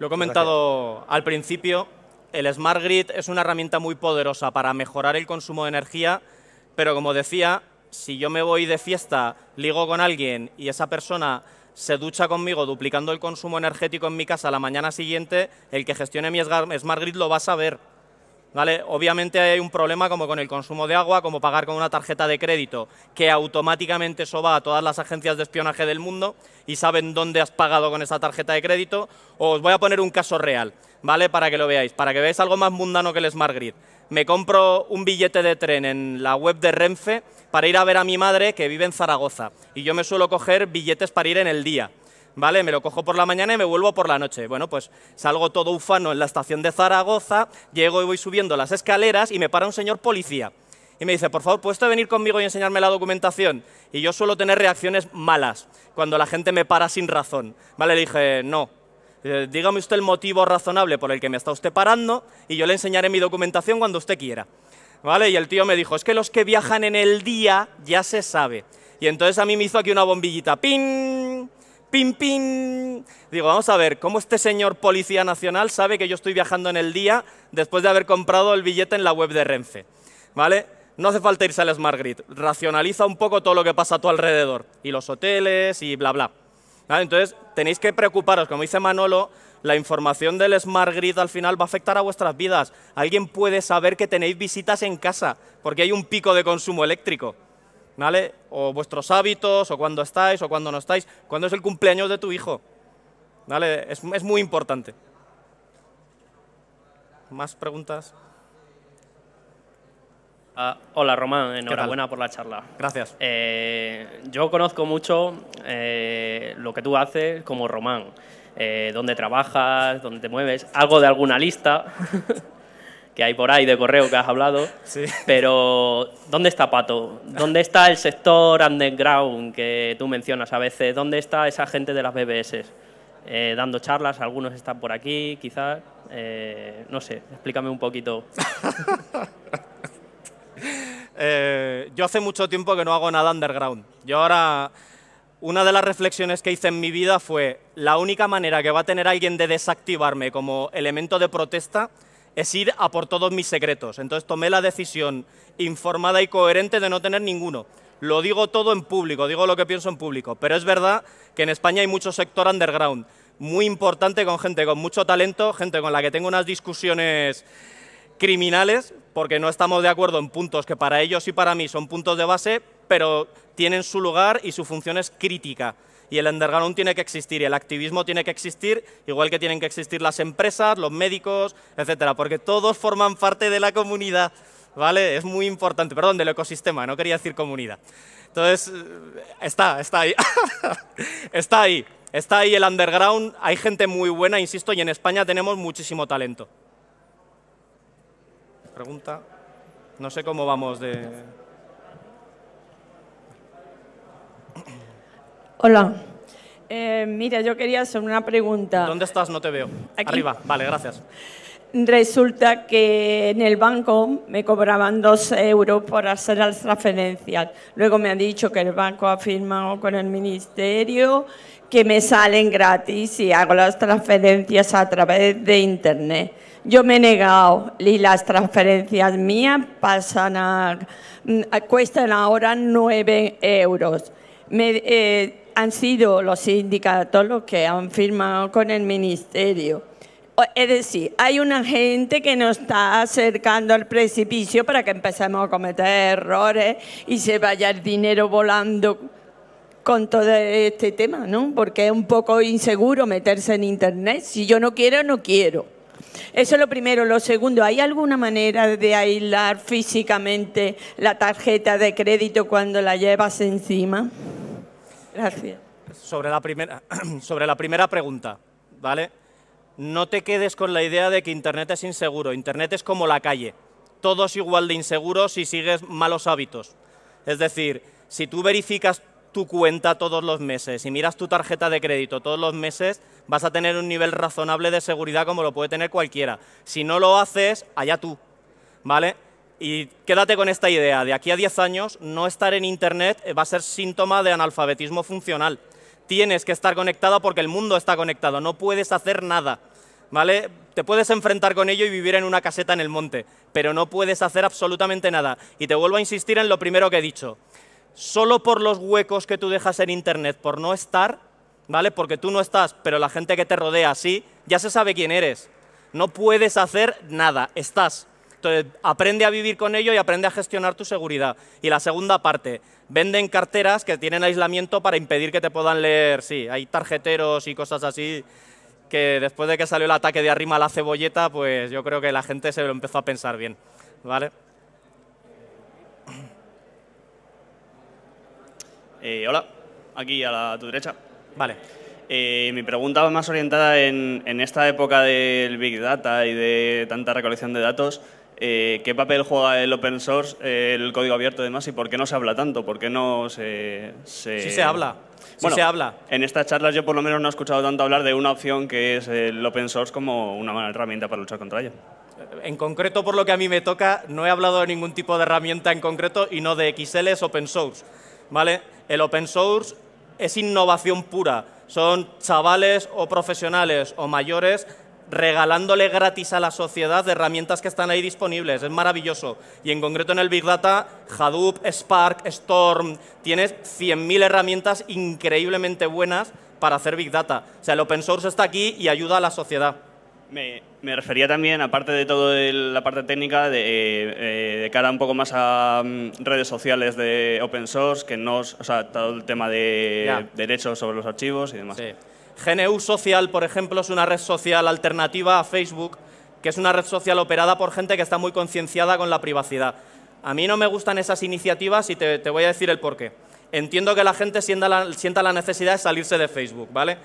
Lo he comentado al principio, el Smart Grid es una herramienta muy poderosa para mejorar el consumo de energía, pero como decía, si yo me voy de fiesta, ligo con alguien y esa persona se ducha conmigo duplicando el consumo energético en mi casa la mañana siguiente, el que gestione mi Smart Grid lo va a saber Obviamente hay un problema como con el consumo de agua, como pagar con una tarjeta de crédito, que automáticamente eso va a todas las agencias de espionaje del mundo y saben dónde has pagado con esa tarjeta de crédito. Os voy a poner un caso real, ¿vale? Para que lo veáis, para que veáis algo más mundano que el Smart Grid. Me compro un billete de tren en la web de Renfe para ir a ver a mi madre que vive en Zaragoza y yo me suelo coger billetes para ir en el día. ¿vale? Me lo cojo por la mañana y me vuelvo por la noche. Bueno, pues salgo todo ufano en la estación de Zaragoza, llego y voy subiendo las escaleras y me para un señor policía. Y me dice, por favor, usted venir conmigo y enseñarme la documentación? Y yo suelo tener reacciones malas cuando la gente me para sin razón. ¿Vale? Le dije, no, eh, dígame usted el motivo razonable por el que me está usted parando y yo le enseñaré mi documentación cuando usted quiera. ¿Vale? Y el tío me dijo, es que los que viajan en el día ya se sabe. Y entonces a mí me hizo aquí una bombillita, ¡ping! pim, pim. Digo, vamos a ver, ¿cómo este señor Policía Nacional sabe que yo estoy viajando en el día después de haber comprado el billete en la web de Renfe? ¿Vale? No hace falta irse al Smart Grid. Racionaliza un poco todo lo que pasa a tu alrededor. Y los hoteles y bla, bla. Entonces, tenéis que preocuparos, como dice Manolo, la información del Smart Grid al final va a afectar a vuestras vidas. Alguien puede saber que tenéis visitas en casa porque hay un pico de consumo eléctrico. ¿vale? O vuestros hábitos, o cuando estáis, o cuando no estáis, ¿Cuándo es el cumpleaños de tu hijo, ¿vale? Es, muy importante. ¿Más preguntas? Ah, hola Román, enhorabuena por la charla. Gracias. Eh, yo conozco mucho eh, lo que tú haces como Román, eh, dónde trabajas, dónde te mueves, algo de alguna lista. y hay por ahí de correo que has hablado. Sí. Pero, ¿dónde está Pato? ¿Dónde está el sector underground que tú mencionas a veces? ¿Dónde está esa gente de las BBS? Eh, dando charlas, algunos están por aquí, quizás. Eh, no sé, explícame un poquito. Eh, yo hace mucho tiempo que no hago nada underground. Yo ahora una de las reflexiones que hice en mi vida fue, la única manera que va a tener alguien de desactivarme como elemento de protesta es ir a por todos mis secretos. Entonces tomé la decisión informada y coherente de no tener ninguno. Lo digo todo en público, digo lo que pienso en público, pero es verdad que en España hay mucho sector underground, muy importante con gente con mucho talento, gente con la que tengo unas discusiones criminales, porque no estamos de acuerdo en puntos que para ellos y para mí son puntos de base, pero tienen su lugar y su función es crítica y el underground tiene que existir y el activismo tiene que existir, igual que tienen que existir las empresas, los médicos, etcétera, porque todos forman parte de la comunidad, ¿vale? Es muy importante, perdón, del ecosistema, no quería decir comunidad. Entonces, eh, está, está ahí. está ahí. Está ahí el underground, hay gente muy buena, insisto, y en España tenemos muchísimo talento. Pregunta. No sé cómo vamos de... Hola. Eh, mira, yo quería hacer una pregunta. ¿Dónde estás? No te veo. Arriba. Vale, gracias. Resulta que en el banco me cobraban dos euros por hacer las transferencias. Luego me han dicho que el banco ha firmado con el ministerio que me salen gratis y hago las transferencias a través de internet. Yo me he negado y las transferencias mías pasan a, cuestan ahora nueve euros. Me, eh, han sido los sindicatos los que han firmado con el ministerio. Es decir, hay una gente que nos está acercando al precipicio para que empecemos a cometer errores y se vaya el dinero volando con todo este tema, ¿no? Porque es un poco inseguro meterse en Internet. Si yo no quiero, no quiero. Eso es lo primero. Lo segundo, ¿hay alguna manera de aislar físicamente la tarjeta de crédito cuando la llevas encima? Sobre la primera, sobre la primera pregunta, ¿vale? No te quedes con la idea de que Internet es inseguro. Internet es como la calle. todo es igual de inseguro si sigues malos hábitos. Es decir, si tú verificas tu cuenta todos los meses y miras tu tarjeta de crédito todos los meses, vas a tener un nivel razonable de seguridad como lo puede tener cualquiera. Si no lo haces, allá tú. ¿Vale? Y quédate con esta idea, de aquí a 10 años no estar en Internet va a ser síntoma de analfabetismo funcional. Tienes que estar conectado porque el mundo está conectado, no puedes hacer nada. ¿Vale? Te puedes enfrentar con ello y vivir en una caseta en el monte, pero no puedes hacer absolutamente nada. Y te vuelvo a insistir en lo primero que he dicho. Solo por los huecos que tú dejas en Internet, por no estar, ¿vale? Porque tú no estás, pero la gente que te rodea sí, ya se sabe quién eres. No puedes hacer nada, estás. Entonces, aprende a vivir con ello y aprende a gestionar tu seguridad. Y la segunda parte, venden carteras que tienen aislamiento para impedir que te puedan leer. Sí, hay tarjeteros y cosas así que después de que salió el ataque de arrima a la cebolleta, pues yo creo que la gente se lo empezó a pensar bien. ¿Vale? Eh, hola, aquí a, la, tu derecha. Vale. Eh, mi pregunta va más orientada en, esta época del Big Data y de tanta recolección de datos. Eh, qué papel juega el open source, eh, el código abierto y demás, y por qué no se habla tanto, por qué no se... Sí se habla. Bueno, se habla. En estas charlas yo por lo menos no he escuchado tanto hablar de una opción que es el open source como una herramienta para luchar contra ello. En concreto, por lo que a mí me toca, no he hablado de ningún tipo de herramienta en concreto y no de XL, es open source. ¿vale? El open source es innovación pura. Son chavales o profesionales o mayores regalándole gratis a la sociedad de herramientas que están ahí disponibles. Es maravilloso. Y en concreto en el Big Data, Hadoop, Spark, Storm, tienes 100.000 herramientas increíblemente buenas para hacer Big Data. O sea, el open source está aquí y ayuda a la sociedad. Me, refería también, aparte de toda la parte técnica, eh, eh, de, cara un poco más a mm, redes sociales de open source, que no, o sea, todo el tema de derechos sobre los archivos y demás. GNU Social, por ejemplo, es una red social alternativa a Facebook, que es una red social operada por gente que está muy concienciada con la privacidad. A mí no me gustan esas iniciativas y te, voy a decir el porqué. Entiendo que la gente sienta la, necesidad de salirse de Facebook, ¿vale?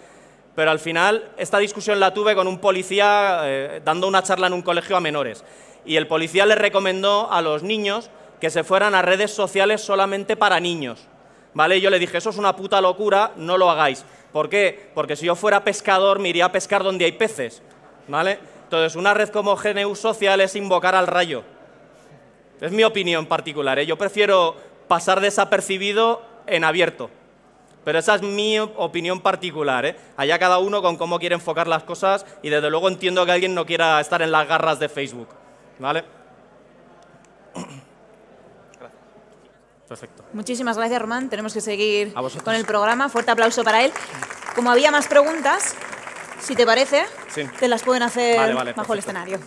Pero al final, esta discusión la tuve con un policía eh, dando una charla en un colegio a menores. Y el policía le recomendó a los niños que se fueran a redes sociales solamente para niños. ¿vale? yo le dije, eso es una puta locura, no lo hagáis. ¿Por qué? Porque si yo fuera pescador me iría a pescar donde hay peces, ¿vale? Entonces, una red como GNU Social es invocar al rayo. Es mi opinión particular, ¿eh? Yo prefiero pasar desapercibido en abierto. Pero esa es mi opinión particular. ¿eh? Allá cada uno con cómo quiere enfocar las cosas y desde luego entiendo que alguien no quiera estar en las garras de Facebook. ¿Vale? Perfecto. Muchísimas gracias, Román. Tenemos que seguir con el programa. Fuerte aplauso para él. Como había más preguntas, si te parece, te las pueden hacer bajo el escenario.